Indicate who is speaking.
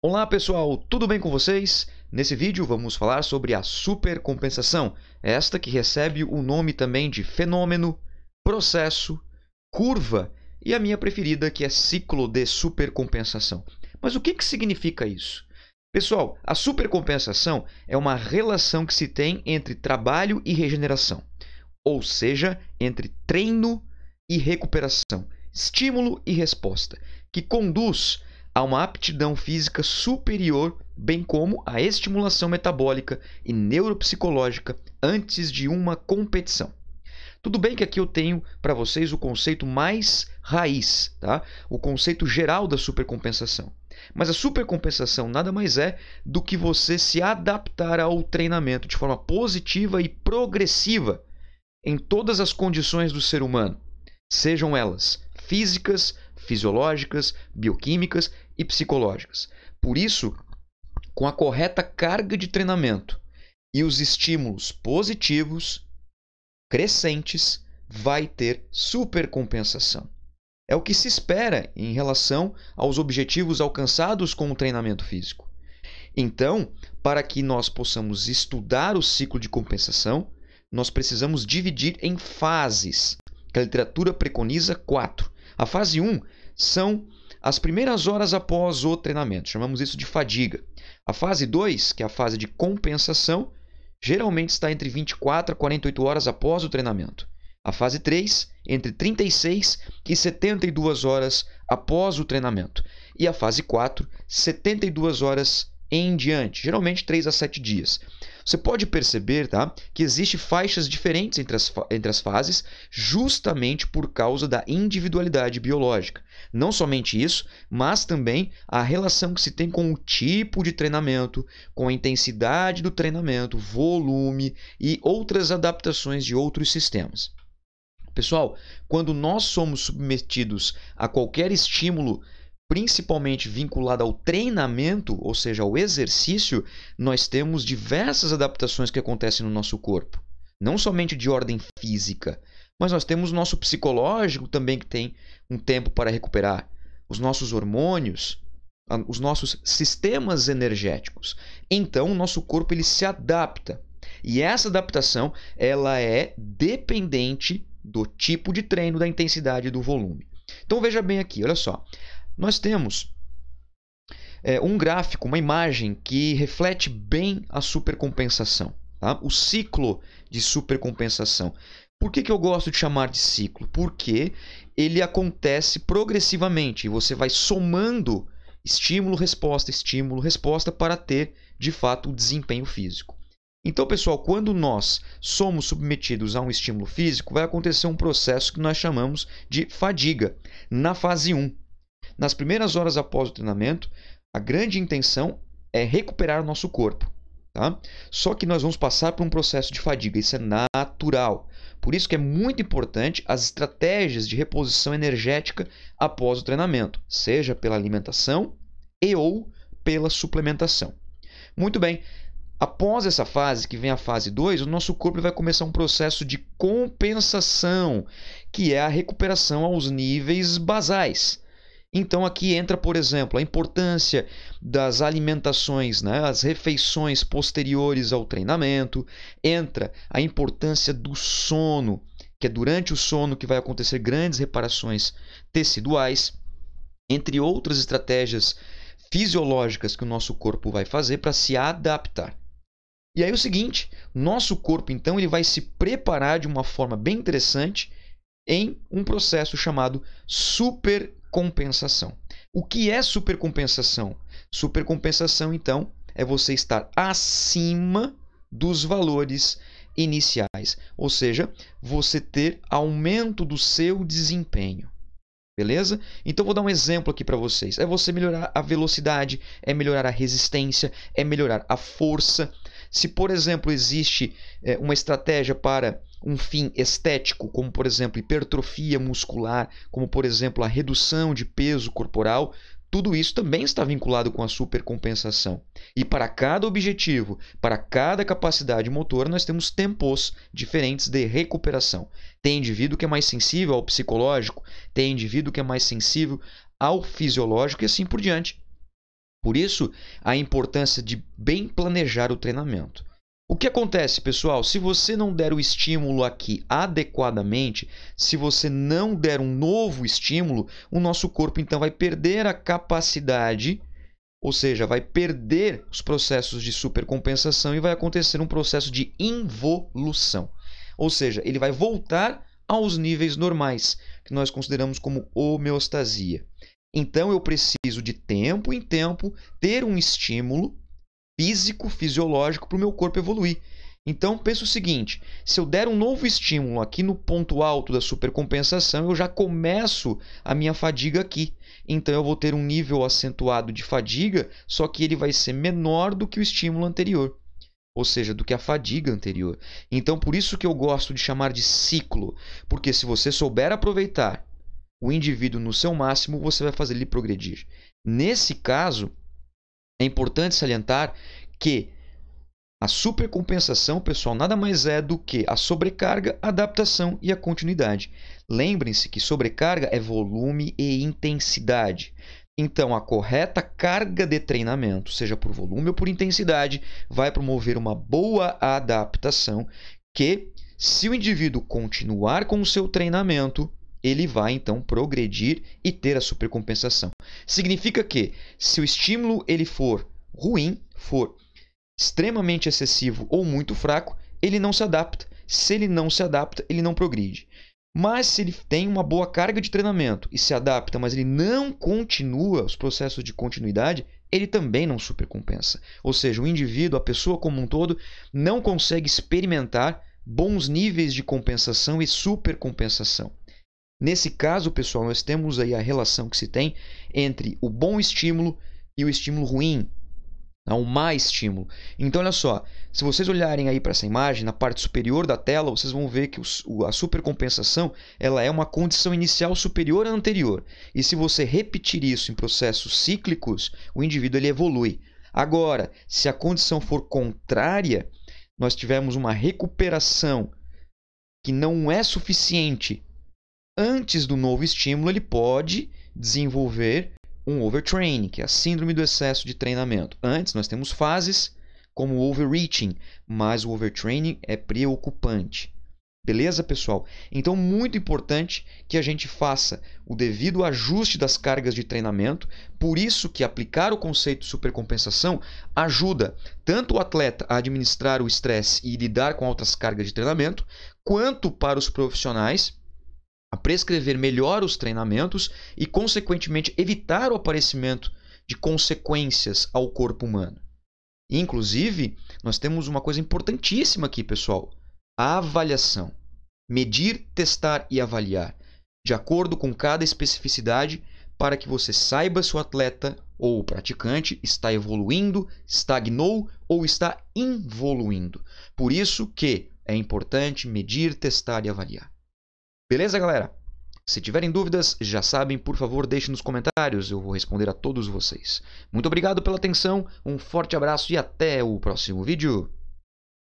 Speaker 1: Olá pessoal, tudo bem com vocês? Nesse vídeo vamos falar sobre a supercompensação, esta que recebe o nome também de fenômeno, processo, curva e a minha preferida que é ciclo de supercompensação. Mas o que, que significa isso? Pessoal, a supercompensação é uma relação que se tem entre trabalho e regeneração, ou seja, entre treino e recuperação, estímulo e resposta, que conduz a uma aptidão física superior, bem como a estimulação metabólica e neuropsicológica antes de uma competição. Tudo bem que aqui eu tenho para vocês o conceito mais raiz, tá? o conceito geral da supercompensação. Mas a supercompensação nada mais é do que você se adaptar ao treinamento de forma positiva e progressiva em todas as condições do ser humano, sejam elas físicas, fisiológicas, bioquímicas e psicológicas. Por isso, com a correta carga de treinamento e os estímulos positivos crescentes, vai ter supercompensação. É o que se espera em relação aos objetivos alcançados com o treinamento físico. Então, para que nós possamos estudar o ciclo de compensação, nós precisamos dividir em fases, que a literatura preconiza quatro. A fase 1 um são as primeiras horas após o treinamento. Chamamos isso de fadiga. A fase 2, que é a fase de compensação, geralmente está entre 24 a 48 horas após o treinamento. A fase 3, entre 36 e 72 horas após o treinamento. E a fase 4, 72 horas em diante, geralmente 3 a 7 dias. Você pode perceber tá, que existem faixas diferentes entre as, entre as fases, justamente por causa da individualidade biológica. Não somente isso, mas também a relação que se tem com o tipo de treinamento, com a intensidade do treinamento, volume e outras adaptações de outros sistemas. Pessoal, quando nós somos submetidos a qualquer estímulo principalmente vinculada ao treinamento, ou seja, ao exercício, nós temos diversas adaptações que acontecem no nosso corpo. Não somente de ordem física, mas nós temos o nosso psicológico também que tem um tempo para recuperar, os nossos hormônios, os nossos sistemas energéticos. Então, o nosso corpo ele se adapta. E essa adaptação, ela é dependente do tipo de treino, da intensidade e do volume. Então veja bem aqui, olha só nós temos é, um gráfico, uma imagem que reflete bem a supercompensação, tá? o ciclo de supercompensação. Por que, que eu gosto de chamar de ciclo? Porque ele acontece progressivamente e você vai somando estímulo, resposta, estímulo, resposta para ter de fato o desempenho físico. Então, pessoal, quando nós somos submetidos a um estímulo físico, vai acontecer um processo que nós chamamos de fadiga, na fase 1. Nas primeiras horas após o treinamento, a grande intenção é recuperar o nosso corpo. Tá? Só que nós vamos passar por um processo de fadiga, isso é natural. Por isso que é muito importante as estratégias de reposição energética após o treinamento, seja pela alimentação e ou pela suplementação. Muito bem, após essa fase, que vem a fase 2, o nosso corpo vai começar um processo de compensação, que é a recuperação aos níveis basais. Então aqui entra, por exemplo, a importância das alimentações, né, as refeições posteriores ao treinamento, entra a importância do sono, que é durante o sono que vai acontecer grandes reparações teciduais, entre outras estratégias fisiológicas que o nosso corpo vai fazer para se adaptar. E aí é o seguinte, nosso corpo então ele vai se preparar de uma forma bem interessante em um processo chamado super compensação. O que é supercompensação? Supercompensação, então, é você estar acima dos valores iniciais, ou seja, você ter aumento do seu desempenho. Beleza? Então vou dar um exemplo aqui para vocês. É você melhorar a velocidade, é melhorar a resistência, é melhorar a força. Se, por exemplo, existe é, uma estratégia para um fim estético, como por exemplo hipertrofia muscular, como por exemplo a redução de peso corporal, tudo isso também está vinculado com a supercompensação. E para cada objetivo, para cada capacidade motor, nós temos tempos diferentes de recuperação. Tem indivíduo que é mais sensível ao psicológico, tem indivíduo que é mais sensível ao fisiológico e assim por diante. Por isso, a importância de bem planejar o treinamento. O que acontece, pessoal? Se você não der o estímulo aqui adequadamente, se você não der um novo estímulo, o nosso corpo então vai perder a capacidade, ou seja, vai perder os processos de supercompensação e vai acontecer um processo de involução. Ou seja, ele vai voltar aos níveis normais, que nós consideramos como homeostasia. Então eu preciso de tempo em tempo ter um estímulo físico, fisiológico para o meu corpo evoluir. Então, penso o seguinte: se eu der um novo estímulo aqui no ponto alto da supercompensação, eu já começo a minha fadiga aqui. Então, eu vou ter um nível acentuado de fadiga, só que ele vai ser menor do que o estímulo anterior, ou seja, do que a fadiga anterior. Então, por isso que eu gosto de chamar de ciclo, porque se você souber aproveitar o indivíduo no seu máximo, você vai fazer ele progredir. Nesse caso, é importante salientar que a supercompensação, pessoal, nada mais é do que a sobrecarga, a adaptação e a continuidade. Lembrem-se que sobrecarga é volume e intensidade. Então, a correta carga de treinamento, seja por volume ou por intensidade, vai promover uma boa adaptação que, se o indivíduo continuar com o seu treinamento, ele vai então progredir e ter a supercompensação. Significa que se o estímulo ele for ruim, for extremamente excessivo ou muito fraco, ele não se adapta. Se ele não se adapta, ele não progride. Mas se ele tem uma boa carga de treinamento e se adapta, mas ele não continua os processos de continuidade, ele também não supercompensa. Ou seja, o indivíduo, a pessoa como um todo, não consegue experimentar bons níveis de compensação e supercompensação. Nesse caso, pessoal, nós temos aí a relação que se tem entre o bom estímulo e o estímulo ruim, né? o má estímulo. Então, olha só, se vocês olharem aí para essa imagem, na parte superior da tela, vocês vão ver que a supercompensação ela é uma condição inicial superior à anterior. E se você repetir isso em processos cíclicos, o indivíduo ele evolui. Agora, se a condição for contrária, nós tivemos uma recuperação que não é suficiente antes do novo estímulo, ele pode desenvolver um overtraining, que é a síndrome do excesso de treinamento. Antes nós temos fases como o overreaching, mas o overtraining é preocupante. Beleza, pessoal? Então, muito importante que a gente faça o devido ajuste das cargas de treinamento. Por isso que aplicar o conceito de supercompensação ajuda tanto o atleta a administrar o estresse e lidar com altas cargas de treinamento, quanto para os profissionais a prescrever melhor os treinamentos e, consequentemente, evitar o aparecimento de consequências ao corpo humano. Inclusive, nós temos uma coisa importantíssima aqui, pessoal: a avaliação. Medir, testar e avaliar, de acordo com cada especificidade, para que você saiba se o atleta ou o praticante está evoluindo, estagnou ou está involuindo. Por isso que é importante medir, testar e avaliar. Beleza, galera? Se tiverem dúvidas, já sabem, por favor, deixem nos comentários, eu vou responder a todos vocês. Muito obrigado pela atenção, um forte abraço e até o próximo vídeo.